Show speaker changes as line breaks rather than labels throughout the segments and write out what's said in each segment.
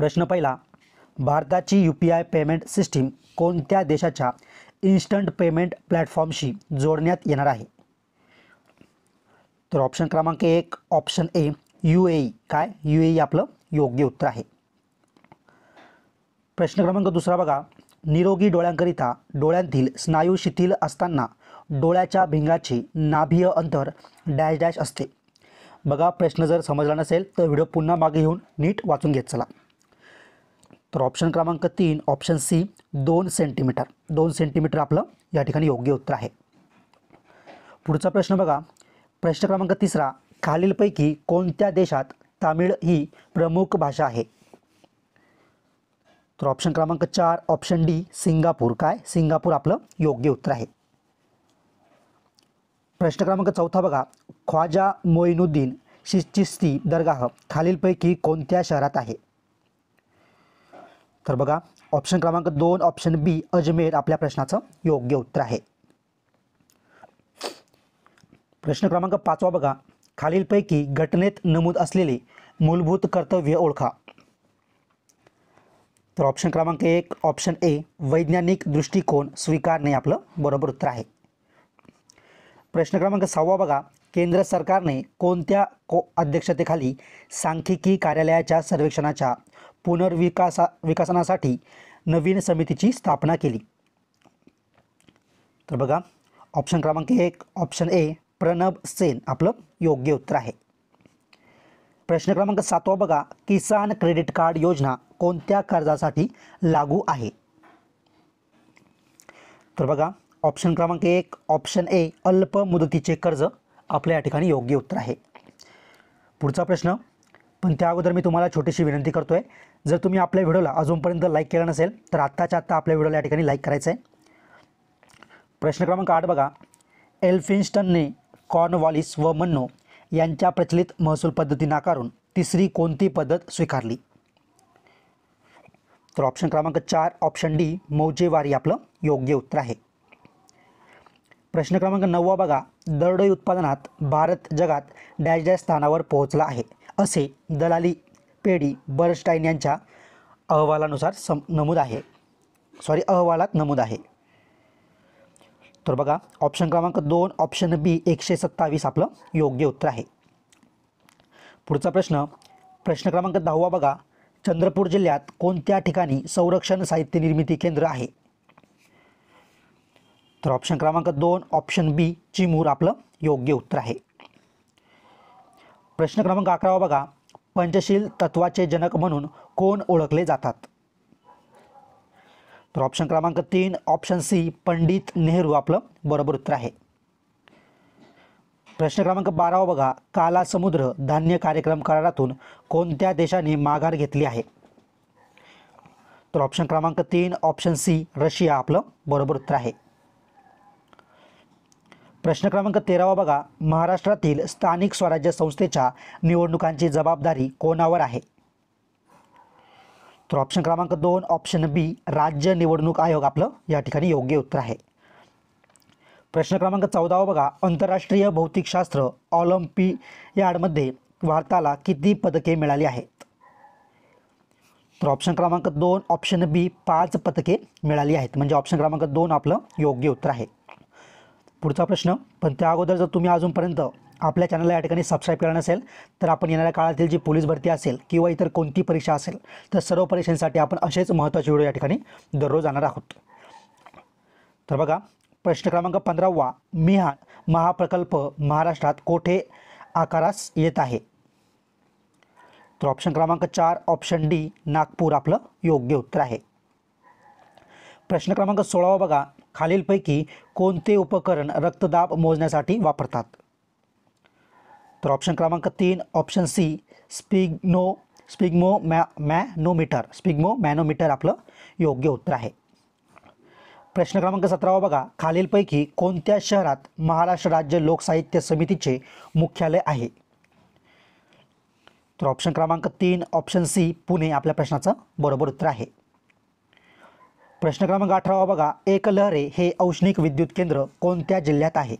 प्रश्न पहिला भारताची U P I payment system कोणत्या देशाच्या इन्स्टंट पेमेंट प्लॅटफॉर्मशी जोडण्यात येणार आहे तर ऑप्शन क्रमांक एक ऑप्शन ए यू ए काय यू ए e आपलं योग्य उत्तर आहे प्रश्न क्रमांक दुसरा बघा निरोगी डोळ्यांकरिता डोळ्यांतील स्नायू शिथिल असताना डोळ्याच्या भिंगाचे नाभीय अंतर डॅश डॅश असते बघा प्रश्न जर समजला नसेल तर व्हिडिओ पुन्हा मागे येऊन नीट वाचून घेत चला तर ऑप्शन क्रमांक तीन ऑप्शन सी दोन सेंटीमीटर दोन सेंटीमीटर आपलं या ठिकाणी योग्य उत्तर आहे पुढचा प्रश्न बघा प्रश्न क्रमांक तिसरा खालीलपैकी कोणत्या देशात तामिळ ही प्रमुख भाषा आहे तर ऑप्शन क्रमांक चार ऑप्शन डी सिंगापूर काय सिंगापूर आपलं योग्य उत्तर आहे प्रश्न क्रमांक चौथा बघा ख्वाजा मोईनुद्दीन शिस्ती दर्गाह खालीलपैकी कोणत्या शहरात आहे तर बघा ऑप्शन क्रमांक दोन ऑप्शन बी अजमेर आपल्या प्रश्नाचं योग्य उत्तर आहे प्रश्न क्रमांक पाचवा बघा खालीलपैकी घटनेत नमूद असलेले मूलभूत कर्तव्य ओळखा तर ऑप्शन क्रमांक एक ऑप्शन ए वैज्ञानिक दृष्टिकोन स्वीकारणे आपलं बरोबर उत्तर आहे प्रश्न क्रमांक सहावा बघा केंद्र सरकारने कोणत्या को अध्यक्षतेखाली सांख्यिकी कार्यालयाच्या सर्वेक्षणाच्या पुनर्विकासा विकासनासाठी नवीन समितीची स्थापना केली तर बघा ऑप्शन क्रमांक एक ऑप्शन ए प्रणब सेन आपलं योग्य उत्तर आहे प्रश्न क्रमांक सातवा बघा किसान क्रेडिट कार्ड योजना कोणत्या कर्जासाठी लागू आहे तर बघा ऑप्शन क्रमांक एक ऑप्शन ए अल्प मुदतीचे कर्ज आपल्या या ठिकाणी योग्य उत्तर आहे पुढचा प्रश्न पण त्या अगोदर मी तुम्हाला छोटीशी विनंती करतोय जर तुम्ही आपल्या व्हिडिओला अजूनपर्यंत लाईक केला नसेल तर आत्ताच्या आत्ता आपल्या व्हिडिओला या ठिकाणी लाईक करायचं आहे प्रश्न क्रमांक आठ बघा एल्फिन्स्टनने कॉर्नवॉलिस व मन्नो यांच्या प्रचलित महसूल पद्धती नाकारून तिसरी कोणती पद्धत स्वीकारली तर ऑप्शन क्रमांक चार ऑप्शन डी मौजेवारी आपलं योग्य उत्तर आहे प्रश्न क्रमांक नववा बघा दरडोई उत्पादनात भारत जगात डॅश डॅश स्थानावर पोहोचला आहे असे दलाली पेडी बर्स्टाईन यांच्या अहवालानुसार सम नमूद आहे सॉरी अहवालात नमूद आहे तर बघा ऑप्शन क्रमांक दोन ऑप्शन बी एकशे सत्तावीस आपलं योग्य उत्तर आहे पुढचा प्रश्न प्रश्न क्रमांक दहावा बघा चंद्रपूर जिल्ह्यात कोणत्या ठिकाणी संरक्षण साहित्य निर्मिती केंद्र आहे तर ऑप्शन क्रमांक दोन ऑप्शन बी चिमूर आपलं योग्य उत्तर आहे प्रश्न क्रमांक अकरावा बघा पंचशील तत्वाचे जनक म्हणून कोण ओळखले जातात तर ऑप्शन क्रमांक तीन ऑप्शन सी पंडित नेहरू आपलं बरोबर उत्तर आहे प्रश्न क्रमांक बारावा बघा काला समुद्र धान्य कार्यक्रम करारातून कोणत्या देशाने माघार घेतली आहे तर ऑप्शन क्रमांक तीन ऑप्शन सी रशिया आपलं बरोबर उत्तर आहे प्रश्न क्रमांक तेरावा बघा महाराष्ट्रातील स्थानिक स्वराज्य संस्थेच्या निवडणुकांची जबाबदारी कोणावर आहे तर ऑप्शन क्रमांक दोन ऑप्शन बी राज्य निवडणूक आयोग आपलं या ठिकाणी योग्य उत्तर आहे प्रश्न क्रमांक चौदावा बघा आंतरराष्ट्रीय भौतिकशास्त्र यार्डमध्ये भारताला किती पदके मिळाली आहेत तर ऑप्शन क्रमांक दोन ऑप्शन बी पाच पदके मिळाली आहेत म्हणजे ऑप्शन क्रमांक दोन आपलं योग्य उत्तर आहे पुढचा प्रश्न पण त्या अगोदर जर तुम्ही अजूनपर्यंत आपल्या चॅनलला या ठिकाणी सबस्क्राईब केलं नसेल तर आपण येणाऱ्या काळातील जी पोलीस भरती असेल किंवा इतर कोणती परीक्षा असेल तर सर्व परीक्षांसाठी आपण असेच महत्त्वाचे व्हिडिओ या ठिकाणी दररोज आणणार आहोत तर बघा प्रश्न क्रमांक पंधरावा मिहान महाप्रकल्प महाराष्ट्रात कोठे आकारास येत आहे तर ऑप्शन क्रमांक चार ऑप्शन डी नागपूर आपलं योग्य उत्तर आहे प्रश्न क्रमांक सोळावा बघा खालीलपैकी कोणते उपकरण रक्तदाब मोजण्यासाठी वापरतात तर ऑप्शन क्रमांक तीन ऑप्शन सी स्पिग्नो स्पिग्मो मॅ मॅनोमीटर स्पिग्मो मॅनोमीटर आपलं योग्य उत्तर आहे प्रश्न क्रमांक सतरावा बघा खालीलपैकी कोणत्या शहरात महाराष्ट्र राज्य लोकसाहित्य समितीचे मुख्यालय आहे तर ऑप्शन क्रमांक तीन ऑप्शन सी पुणे आपल्या प्रश्नाचं बरोबर उत्तर आहे प्रश्न क्रमांक अठरावा बघा एक लहरे हे औष्णिक विद्युत केंद्र कोणत्या जिल्ह्यात आहे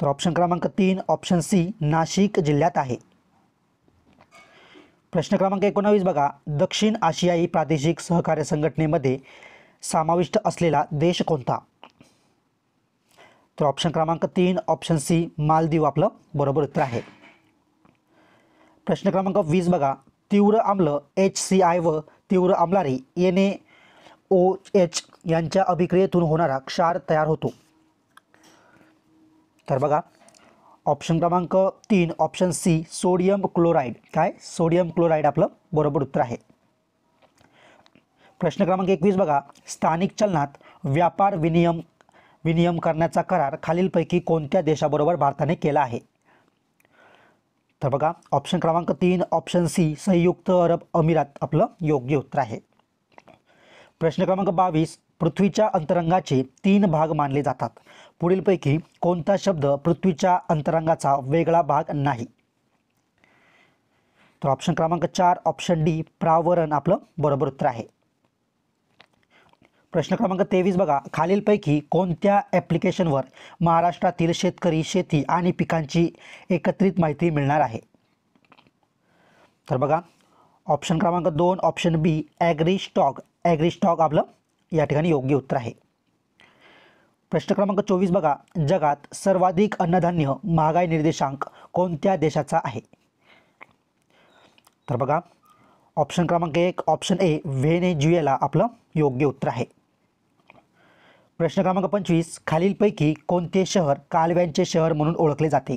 तर ऑप्शन क्रमांक तीन ऑप्शन सी नाशिक जिल्ह्यात आहे प्रश्न क्रमांक एकोणावीस बघा दक्षिण आशियाई प्रादेशिक सहकार्य संघटनेमध्ये समाविष्ट असलेला देश कोणता तर ऑप्शन क्रमांक तीन ऑप्शन सी मालदीव आपलं बरोबर उत्तर आहे प्रश्न क्रमांक वीस बघा तीव्र आम्ल एच सी आय व तीव्र आमलारी एन ए ओ एच यांच्या अभिक्रियेतून होणारा क्षार तयार होतो तर बघा ऑप्शन क्रमांक तीन ऑप्शन सी सोडियम क्लोराईड काय सोडियम क्लोराईड आपलं बरोबर उत्तर आहे प्रश्न क्रमांक एकवीस बघा स्थानिक चलनात व्यापार विनियम विनियम करण्याचा करार खालीलपैकी कोणत्या देशाबरोबर भारताने केला आहे तर बघा ऑप्शन क्रमांक तीन ऑप्शन सी संयुक्त अरब अमिरात आपलं योग्य उत्तर आहे प्रश्न क्रमांक बावीस पृथ्वीच्या अंतरंगाचे तीन भाग मानले जातात पुढीलपैकी कोणता शब्द पृथ्वीच्या अंतरंगाचा वेगळा भाग नाही तर ऑप्शन क्रमांक चार ऑप्शन डी प्रावरण आपलं बरोबर उत्तर आहे प्रश्न क्रमांक तेवीस बघा खालीलपैकी कोणत्या ॲप्लिकेशनवर महाराष्ट्रातील शेतकरी शेती आणि पिकांची एकत्रित माहिती मिळणार आहे तर बघा ऑप्शन क्रमांक दोन option B agri stock agri stock आपलं या ठिकाणी योग्य उत्तर आहे प्रश्न क्रमांक चोवीस बघा जगात सर्वाधिक अन्नधान्य महागाई निर्देशांक कोणत्या देशाचा आहे तर बघा ऑप्शन क्रमांक एक ऑप्शन ए व्हेनेझुएला आपलं योग्य उत्तर आहे प्रश्न क्रमांक पंचवीस खालीलपैकी कोणते शहर कालव्यांचे शहर म्हणून ओळखले जाते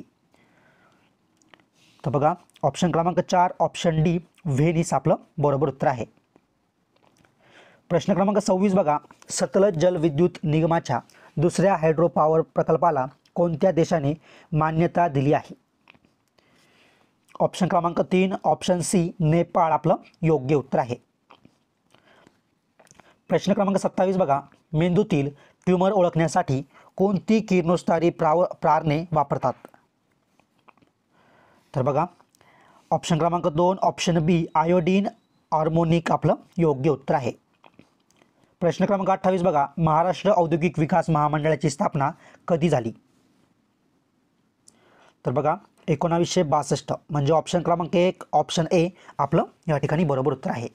तर बघा ऑप्शन क्रमांक चार ऑप्शन डी व्हेनिस आपलं बरोबर उत्तर आहे प्रश्न क्रमांक सव्वीस बघा सतलज जलविद्युत निगमाच्या दुसऱ्या हायड्रो पॉवर प्रकल्पाला कोणत्या देशाने मान्यता दिली आहे ऑप्शन क्रमांक तीन ऑप्शन सी नेपाळ आपलं योग्य उत्तर आहे प्रश्न क्रमांक सत्तावीस बघा मेंदूतील ट्युमर ओळखण्यासाठी कोणती किरणोस्तारी प्राव प्रारणे वापरतात तर बघा ऑप्शन क्रमांक दोन ऑप्शन बी आयोडीन हार्मोनिक आपलं योग्य उत्तर आहे प्रश्न क्रमांक अठ्ठावीस बघा महाराष्ट्र औद्योगिक विकास महामंडळाची स्थापना कधी झाली तर बघा एकोणावीसशे बासष्ट म्हणजे ऑप्शन क्रमांक एक ऑप्शन ए आपलं या ठिकाणी बरोबर उत्तर आहे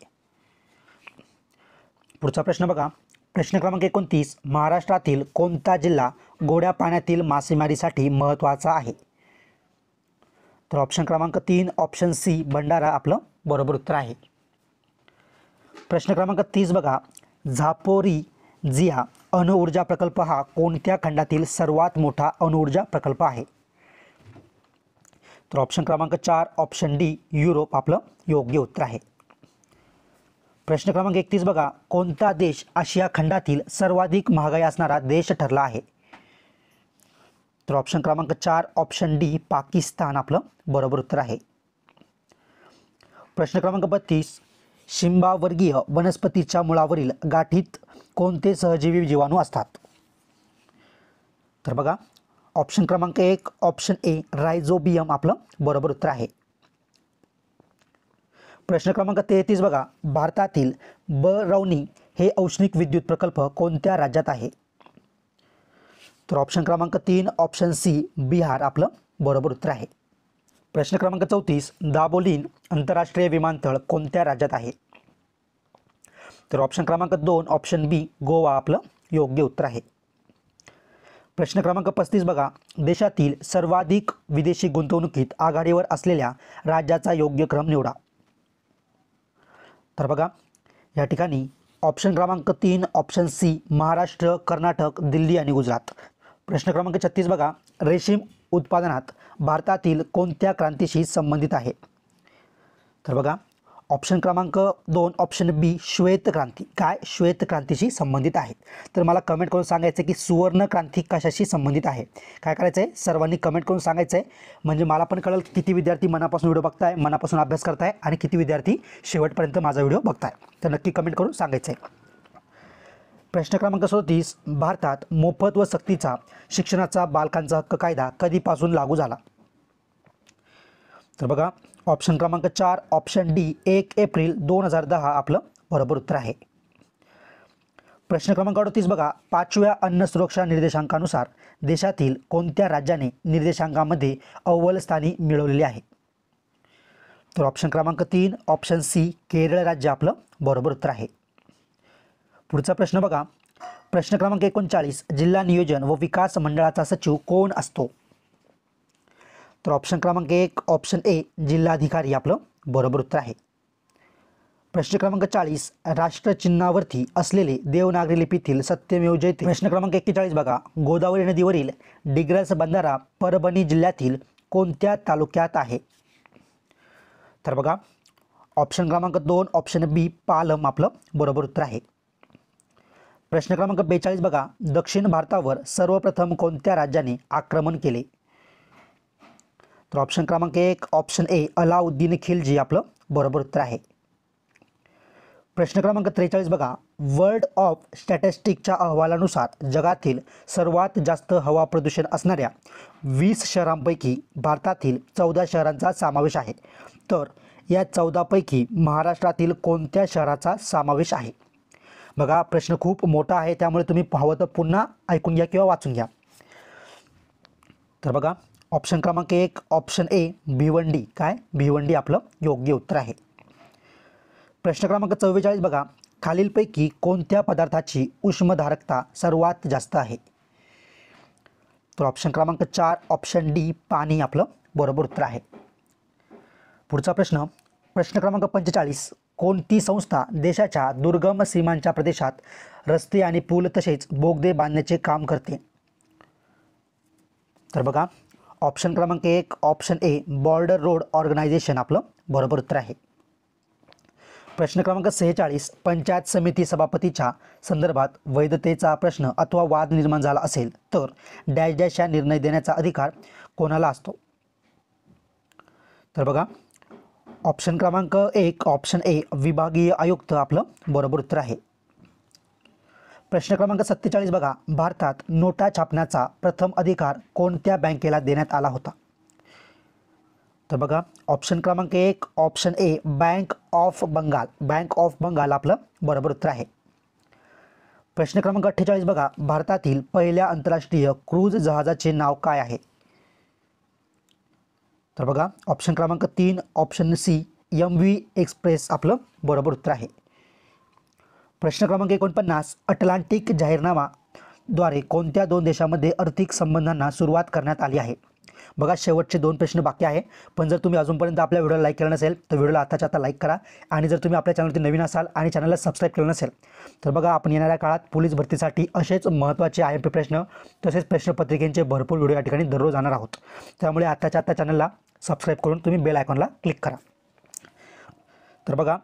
पुढचा प्रश्न बघा प्रश्न क्रमांक एकोणतीस महाराष्ट्रातील कोणता जिल्हा गोड्या पाण्यातील मासेमारीसाठी महत्त्वाचा आहे तर ऑप्शन क्रमांक तीन ऑप्शन सी भंडारा आपलं बरोबर उत्तर आहे प्रश्न क्रमांक तीस बघा झापोरी जिया अणुऊर्जा प्रकल्प हा कोणत्या खंडातील सर्वात मोठा अणुऊर्जा प्रकल्प आहे तर ऑप्शन क्रमांक चार ऑप्शन डी युरोप आपलं योग्य उत्तर आहे प्रश्न क्रमांक एकतीस बघा कोणता देश आशिया खंडातील सर्वाधिक महागाई असणारा देश ठरला आहे तर ऑप्शन क्रमांक चार ऑप्शन डी पाकिस्तान आपलं बरोबर उत्तर आहे प्रश्न क्रमांक बत्तीस शिंबावर्गीय वनस्पतीच्या मुळावरील गाठीत कोणते सहजीवी जीवाणू असतात तर बघा ऑप्शन क्रमांक एक ऑप्शन ए रायझोबियम आपलं बरोबर उत्तर आहे प्रश्न क्रमांक तेहतीस बघा भारतातील बरवणी हे औष्णिक विद्युत प्रकल्प कोणत्या राज्यात आहे तर ऑप्शन क्रमांक तीन ऑप्शन सी बिहार आपलं बरोबर उत्तर आहे प्रश्न क्रमांक चौतीस दाबोलीन आंतरराष्ट्रीय विमानतळ कोणत्या राज्यात आहे तर ऑप्शन क्रमांक दोन ऑप्शन बी गोवा आपलं योग्य उत्तर आहे प्रश्न क्रमांक पस्तीस बघा देशातील सर्वाधिक विदेशी गुंतवणुकीत आघाडीवर असलेल्या राज्याचा योग्य क्रम निवडा तर बघा या ठिकाणी ऑप्शन क्रमांक तीन ऑप्शन सी महाराष्ट्र कर्नाटक दिल्ली आणि गुजरात प्रश्न क्रमांक छत्तीस बघा रेशीम उत्पादनात भारतातील कोणत्या क्रांतीशी संबंधित आहे तर बघा ऑप्शन क्रमांक दोन ऑप्शन बी श्वेत क्रांती काय श्वेत क्रांतीशी संबंधित आहे तर मला कमेंट करून सांगायचं की सुवर्ण क्रांती कशाशी संबंधित आहे काय करायचं आहे सर्वांनी कमेंट करून सांगायचं आहे म्हणजे मला पण कळेल किती विद्यार्थी मनापासून व्हिडिओ बघताय मनापासून अभ्यास करताय आणि किती विद्यार्थी शेवटपर्यंत माझा व्हिडिओ बघताय तर नक्की कमेंट करून सांगायचं आहे प्रश्न क्रमांक सदतीस भारतात मोफत व सक्तीचा शिक्षणाचा बालकांचा हक्क कायदा कधीपासून लागू झाला तर बघा ऑप्शन क्रमांक चार ऑप्शन डी एक एप्रिल दोन हजार दहा आपलं बरोबर उत्तर आहे प्रश्न क्रमांक अडतीस बघा पाचव्या अन्न सुरक्षा निर्देशांकानुसार देशातील कोणत्या राज्याने निर्देशांकामध्ये अव्वल स्थानी मिळवलेली आहे तर ऑप्शन क्रमांक तीन ऑप्शन सी केरळ राज्य आपलं बरोबर उत्तर आहे पुढचा प्रश्न बघा प्रश्न क्रमांक एकोणचाळीस जिल्हा नियोजन व विकास मंडळाचा सचिव कोण असतो तर ऑप्शन क्रमांक एक ऑप्शन ए जिल्हाधिकारी आपलं बरोबर उत्तर आहे प्रश्न क्रमांक चाळीस राष्ट्रचिन्हावरती असलेले देवनागरी लिपीतील सत्यमेव जयते प्रश्न क्रमांक एक्केचाळीस बघा गोदावरी नदीवरील डिग्रस बंधारा परभणी जिल्ह्यातील कोणत्या तालुक्यात आहे तर बघा ऑप्शन क्रमांक दोन ऑप्शन बी पालम आपलं बरोबर उत्तर आहे प्रश्न क्रमांक बेचाळीस बघा दक्षिण भारतावर सर्वप्रथम कोणत्या राज्याने आक्रमण केले तर ऑप्शन क्रमांक एक ऑप्शन ए अलाउद्दीन खिलजी आपलं बरोबर उत्तर आहे प्रश्न क्रमांक त्रेचाळीस बघा वर्ल्ड ऑफ स्टॅटिस्टिकच्या अहवालानुसार जगातील सर्वात जास्त हवा प्रदूषण असणाऱ्या वीस शहरांपैकी भारतातील चौदा शहरांचा समावेश आहे तर या चौदापैकी महाराष्ट्रातील कोणत्या शहराचा समावेश आहे बघा प्रश्न खूप मोठा आहे त्यामुळे तुम्ही पाहावं तर पुन्हा ऐकून घ्या किंवा वाचून घ्या तर बघा ऑप्शन क्रमांक एक ऑप्शन ए भिवंडी काय भिवंडी आपलं योग्य उत्तर आहे प्रश्न क्रमांक चव्वेचाळीस बघा खालीलपैकी कोणत्या पदार्थाची उष्मधारकता सर्वात जास्त आहे तर ऑप्शन क्रमांक चार ऑप्शन डी पाणी आपलं बरोबर उत्तर आहे पुढचा प्रश्न प्रश्न क्रमांक पंचेचाळीस कोणती संस्था देशाच्या दुर्गम सीमांच्या प्रदेशात रस्ते आणि पूल तसेच बोगदे बांधण्याचे काम करते तर बघा ऑप्शन क्रमांक एक option A border road organisation आपलं बरोबर उत्तर आहे प्रश्न क्रमांक सेहेचाळीस पंचायत समिती सभापतीच्या संदर्भात वैधतेचा प्रश्न अथवा वाद निर्माण झाला असेल तर डॅश डॅश या निर्णय देण्याचा अधिकार कोणाला असतो तर बघा ऑप्शन क्रमांक एक ऑप्शन ए विभागीय आयुक्त आपलं बरोबर उत्तर आहे प्रश्न क्रमांक सत्तेचाळीस बघा भारतात नोटा छापण्याचा प्रथम अधिकार कोणत्या बँकेला देण्यात आला होता तर बघा ऑप्शन क्रमांक एक option A bank of Bengal bank of Bengal आपलं बरोबर उत्तर आहे प्रश्न क्रमांक अठ्ठेचाळीस बघा भारतातील पहिल्या आंतरराष्ट्रीय क्रूज जहाजाचे नाव काय आहे तर बघा ऑप्शन क्रमांक तीन option C M V express आपलं बरोबर उत्तर आहे प्रश्न क्रमांक एकोणपन्नास अटलांटिक जाहीरनामा द्वारे कोणत्या दोन देशामध्ये आर्थिक संबंधांना सुरुवात करण्यात आली आहे बघा शेवटचे दोन प्रश्न बाकी आहे पण जर तुम्ही अजूनपर्यंत आपल्या व्हिडिओला लाईक केला नसेल तर व्हिडिओला आताच्या आता लाईक करा आणि जर तुम्ही आपल्या चॅनलवरती नवीन असाल आणि चॅनलला सबस्क्राईब केलं नसेल तर बघा आपण येणाऱ्या काळात पोलीस भरतीसाठी असेच महत्त्वाचे आय एम पी प्रश्न तसेच प्रश्नपत्रिकेंचे भरपूर व्हिडिओ या ठिकाणी दररोज जाणार आहोत त्यामुळे आत्ताच्या आत्ता चॅनलला सबस्क्राईब करून तुम्ही बेल आयकॉनला क्लिक करा तर बघा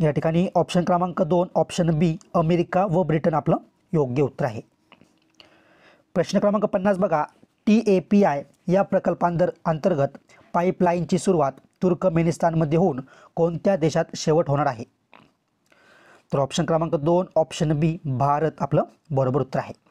या ठिकाणी ऑप्शन क्रमांक दोन ऑप्शन बी अमेरिका व ब्रिटन आपलं योग्य उत्तर आहे प्रश्न क्रमांक पन्नास बघा टी ए पी आय या प्रकल्पांतर अंतर्गत पाईपलाईनची सुरुवात तुर्कमेनिस्तानमध्ये होऊन कोणत्या देशात शेवट होणार आहे तर ऑप्शन क्रमांक दोन ऑप्शन बी भारत आपलं बरोबर उत्तर आहे